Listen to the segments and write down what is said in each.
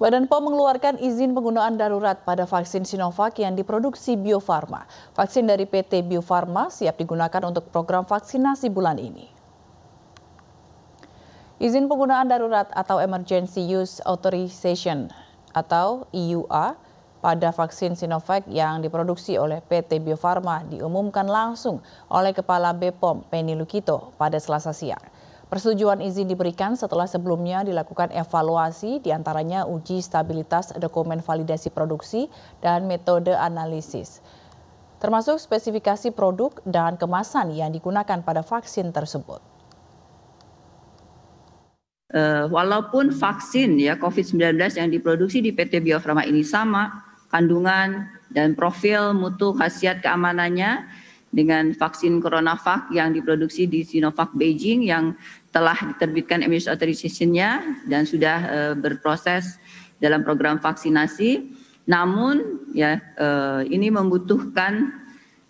Badan POM mengeluarkan izin penggunaan darurat pada vaksin Sinovac yang diproduksi Bio Farma. Vaksin dari PT Bio Farma siap digunakan untuk program vaksinasi bulan ini. Izin penggunaan darurat atau Emergency Use Authorization atau EUA pada vaksin Sinovac yang diproduksi oleh PT Bio Farma diumumkan langsung oleh Kepala BPOM Penny Lukito pada Selasa siang. Persetujuan izin diberikan setelah sebelumnya dilakukan evaluasi diantaranya uji stabilitas dokumen validasi produksi dan metode analisis, termasuk spesifikasi produk dan kemasan yang digunakan pada vaksin tersebut eh, walaupun vaksin ya COVID-19 yang diproduksi di PT Bio Farma ini sama kandungan dan profil mutu khasiat keamanannya dengan vaksin CoronaVac yang diproduksi di Sinovac Beijing yang telah diterbitkan emergency authorization-nya dan sudah uh, berproses dalam program vaksinasi. Namun ya uh, ini membutuhkan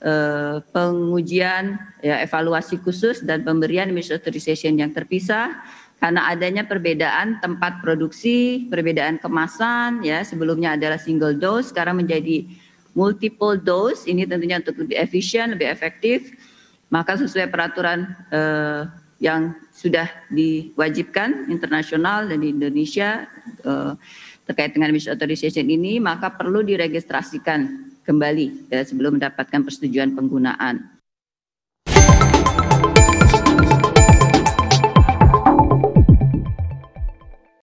uh, pengujian ya, evaluasi khusus dan pemberian emergency authorization yang terpisah karena adanya perbedaan tempat produksi, perbedaan kemasan ya sebelumnya adalah single dose sekarang menjadi multiple dose ini tentunya untuk lebih efisien, lebih efektif. Maka sesuai peraturan eh, yang sudah diwajibkan internasional dan di Indonesia eh, terkait dengan business authorization ini, maka perlu diregistrasikan kembali ya, sebelum mendapatkan persetujuan penggunaan.